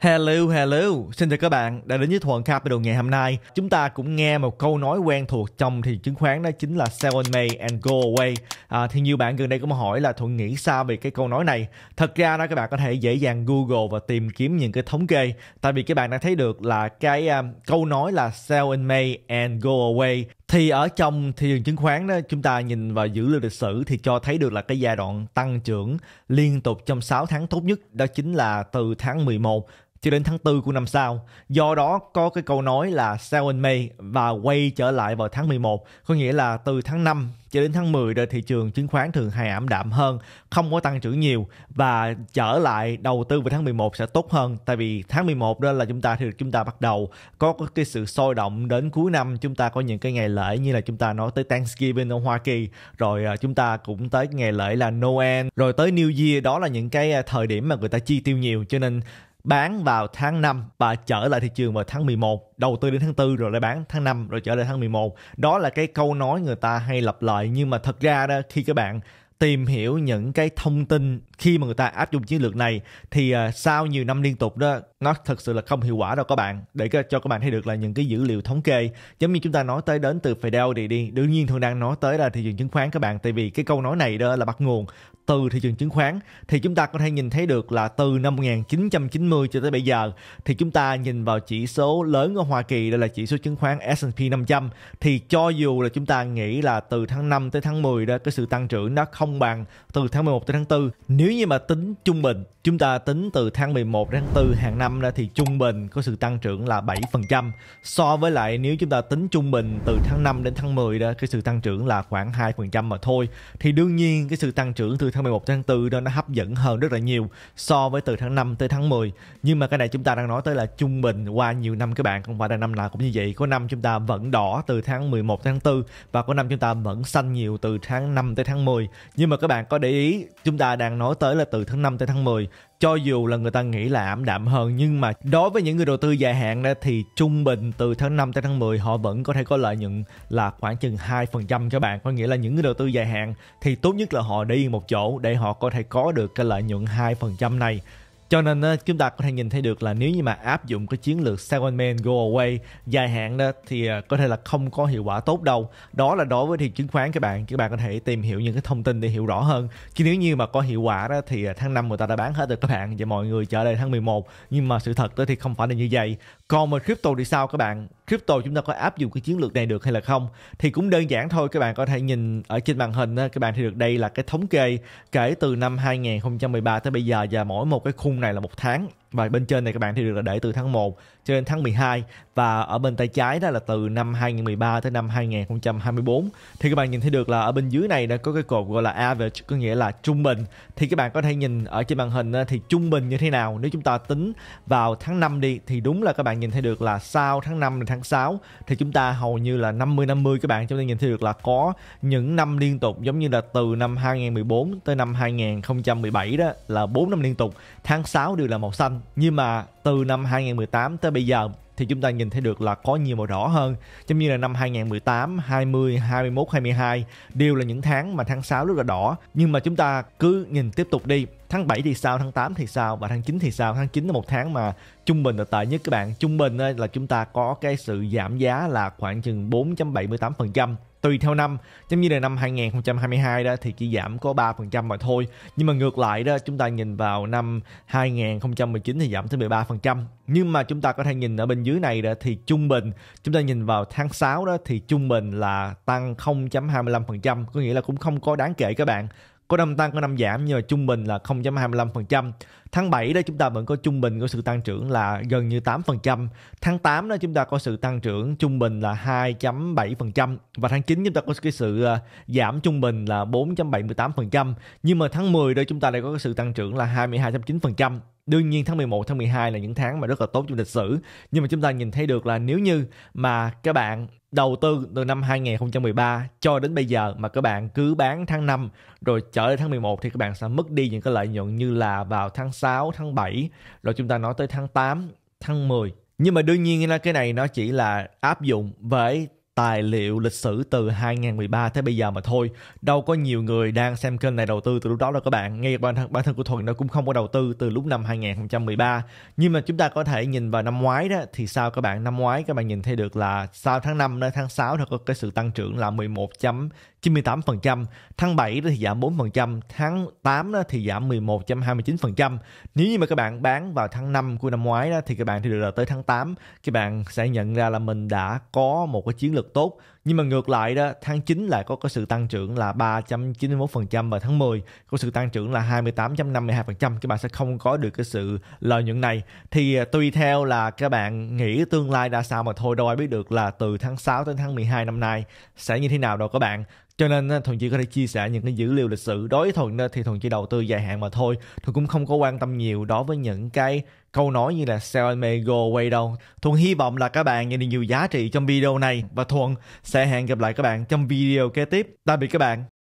Hello, hello. Xin chào các bạn đã đến với Thuận Capital ngày hôm nay. Chúng ta cũng nghe một câu nói quen thuộc trong thị chứng khoán đó chính là sell on May and go away. À, thì nhiều bạn gần đây cũng hỏi là Thuận nghĩ sao về cái câu nói này. Thật ra đó các bạn có thể dễ dàng Google và tìm kiếm những cái thống kê. Tại vì các bạn đã thấy được là cái um, câu nói là sell in May and go away thì ở trong thị trường chứng khoán đó chúng ta nhìn vào dữ liệu lịch sử thì cho thấy được là cái giai đoạn tăng trưởng liên tục trong 6 tháng tốt nhất đó chính là từ tháng 11 cho đến tháng 4 của năm sau. Do đó có cái câu nói là sell in May và quay trở lại vào tháng 11, có nghĩa là từ tháng 5 cho đến tháng 10 rồi thị trường chứng khoán thường hay ảm đạm hơn, không có tăng trưởng nhiều và trở lại đầu tư vào tháng 11 sẽ tốt hơn tại vì tháng 11 đó là chúng ta thì chúng ta bắt đầu có cái sự sôi động đến cuối năm chúng ta có những cái ngày lễ như là chúng ta nói tới Thanksgiving ở Hoa Kỳ rồi à, chúng ta cũng tới ngày lễ là Noel rồi tới New Year đó là những cái à, thời điểm mà người ta chi tiêu nhiều cho nên bán vào tháng 5 và trở lại thị trường vào tháng 11, đầu tư đến tháng 4 rồi lại bán tháng 5 rồi trở lại tháng 11. Đó là cái câu nói người ta hay lặp lại nhưng mà thật ra đó khi các bạn tìm hiểu những cái thông tin khi mà người ta áp dụng chiến lược này thì à, sau nhiều năm liên tục đó nó thật sự là không hiệu quả đâu các bạn để cho các bạn thấy được là những cái dữ liệu thống kê giống như chúng ta nói tới đến từ Fidelity đi đương nhiên thường đang nói tới là thị trường chứng khoán các bạn tại vì cái câu nói này đó là bắt nguồn từ thị trường chứng khoán thì chúng ta có thể nhìn thấy được là từ năm 1990 cho tới bây giờ thì chúng ta nhìn vào chỉ số lớn ở Hoa Kỳ đó là chỉ số chứng khoán S&P 500 thì cho dù là chúng ta nghĩ là từ tháng 5 tới tháng 10 đó cái sự tăng trưởng nó không bằng từ tháng 11 tới tháng 4 nếu như mà tính trung bình chúng ta tính từ tháng 11 đến tháng 4 hàng năm năm ra thì trung bình có sự tăng trưởng là 7%. So với lại nếu chúng ta tính trung bình từ tháng 5 đến tháng 10 đó, cái sự tăng trưởng là khoảng 2% mà thôi. Thì đương nhiên cái sự tăng trưởng từ tháng 11 đến tháng 4 đó nó hấp dẫn hơn rất là nhiều so với từ tháng 5 tới tháng 10. Nhưng mà cái này chúng ta đang nói tới là trung bình qua nhiều năm các bạn, không phải là năm nào cũng như vậy. Có năm chúng ta vẫn đỏ từ tháng 11 tháng 4 và có năm chúng ta vẫn xanh nhiều từ tháng 5 tới tháng 10. Nhưng mà các bạn có để ý chúng ta đang nói tới là từ tháng 5 tới tháng 10 cho dù là người ta nghĩ là ảm đạm hơn nhưng mà đối với những người đầu tư dài hạn đó thì trung bình từ tháng 5 tới tháng 10 họ vẫn có thể có lợi nhuận là khoảng chừng 2% cho bạn. Có nghĩa là những người đầu tư dài hạn thì tốt nhất là họ đi một chỗ để họ có thể có được cái lợi nhuận 2% này cho nên chúng ta có thể nhìn thấy được là nếu như mà áp dụng cái chiến lược Seven Man Go Away dài hạn đó thì à, có thể là không có hiệu quả tốt đâu đó là đối với thị chứng khoán các bạn các bạn có thể tìm hiểu những cái thông tin để hiểu rõ hơn chứ nếu như mà có hiệu quả đó thì à, tháng 5 người ta đã bán hết rồi các bạn và mọi người chờ đợi tháng 11 nhưng mà sự thật đó thì không phải là như vậy còn mà crypto thì sao các bạn crypto chúng ta có áp dụng cái chiến lược này được hay là không thì cũng đơn giản thôi các bạn có thể nhìn ở trên màn hình các bạn thì được đây là cái thống kê kể từ năm 2013 tới bây giờ và mỗi một cái khung này là một tháng và bên trên này các bạn thì được là để từ tháng 1 cho đến tháng 12 và ở bên tay trái đó là từ năm 2013 tới năm 2024 thì các bạn nhìn thấy được là ở bên dưới này đã có cái cột gọi là average có nghĩa là trung bình thì các bạn có thể nhìn ở trên màn hình thì trung bình như thế nào nếu chúng ta tính vào tháng 5 đi thì đúng là các bạn nhìn thấy được là sau tháng 5 đến tháng 6 thì chúng ta hầu như là 50 50 các bạn chúng ta nhìn thấy được là có những năm liên tục giống như là từ năm 2014 tới năm 2017 đó là 4 năm liên tục tháng 6 đều là màu xanh nhưng mà từ năm 2018 tới bây giờ thì chúng ta nhìn thấy được là có nhiều màu đỏ hơn. Giống như là năm 2018, 20, 21, 22 đều là những tháng mà tháng 6 rất là đỏ. Nhưng mà chúng ta cứ nhìn tiếp tục đi. Tháng 7 thì sao, tháng 8 thì sao và tháng 9 thì sao? Tháng 9 là một tháng mà trung bình là tệ nhất các bạn. Trung bình là chúng ta có cái sự giảm giá là khoảng chừng 4.78% tùy theo năm giống như là năm 2022 đó thì chỉ giảm có 3% mà thôi nhưng mà ngược lại đó chúng ta nhìn vào năm 2019 thì giảm tới 13% nhưng mà chúng ta có thể nhìn ở bên dưới này đó thì trung bình chúng ta nhìn vào tháng 6 đó thì trung bình là tăng 0.25% có nghĩa là cũng không có đáng kể các bạn có năm tăng có năm giảm nhưng mà trung bình là 0.25%. Tháng 7 đó chúng ta vẫn có trung bình có sự tăng trưởng là gần như 8%. Tháng 8 đó chúng ta có sự tăng trưởng trung bình là 2.7% và tháng 9 chúng ta có cái sự ờ, giảm trung bình là 4.78%. Nhưng mà tháng 10 đó chúng ta lại có cái sự tăng trưởng là 22.9% đương nhiên tháng 11, tháng 12 là những tháng mà rất là tốt trong lịch sử nhưng mà chúng ta nhìn thấy được là nếu như mà các bạn đầu tư từ năm 2013 cho đến bây giờ mà các bạn cứ bán tháng 5 rồi trở lại tháng 11 thì các bạn sẽ mất đi những cái lợi nhuận như là vào tháng 6, tháng 7 rồi chúng ta nói tới tháng 8, tháng 10 nhưng mà đương nhiên là cái này nó chỉ là áp dụng với tài liệu lịch sử từ 2013 tới bây giờ mà thôi đâu có nhiều người đang xem kênh này đầu tư từ lúc đó đâu các bạn ngay bản thân, bản thân của thuận nó cũng không có đầu tư từ lúc năm 2013 nhưng mà chúng ta có thể nhìn vào năm ngoái đó thì sao các bạn năm ngoái các bạn nhìn thấy được là sau tháng 5 đến tháng 6 thì có cái sự tăng trưởng là 11.98% tháng 7 thì giảm 4% tháng 8 thì giảm 11.29% nếu như mà các bạn bán vào tháng 5 của năm ngoái đó, thì các bạn thì được là tới tháng 8 các bạn sẽ nhận ra là mình đã có một cái chiến lược tốt nhưng mà ngược lại đó tháng 9 lại có có sự tăng trưởng là 3.91% và tháng 10 có sự tăng trưởng là 28.52% các bạn sẽ không có được cái sự lợi nhuận này thì à, tùy theo là các bạn nghĩ tương lai ra sao mà thôi đâu ai biết được là từ tháng 6 đến tháng 12 năm nay sẽ như thế nào đâu các bạn cho nên thuận chỉ có thể chia sẻ những cái dữ liệu lịch sử đối với thuận thì thuận chỉ đầu tư dài hạn mà thôi thuận cũng không có quan tâm nhiều đối với những cái câu nói như là sell and may go away đâu thuận hy vọng là các bạn nhận được nhiều giá trị trong video này và thuận sẽ hẹn gặp lại các bạn trong video kế tiếp tạm biệt các bạn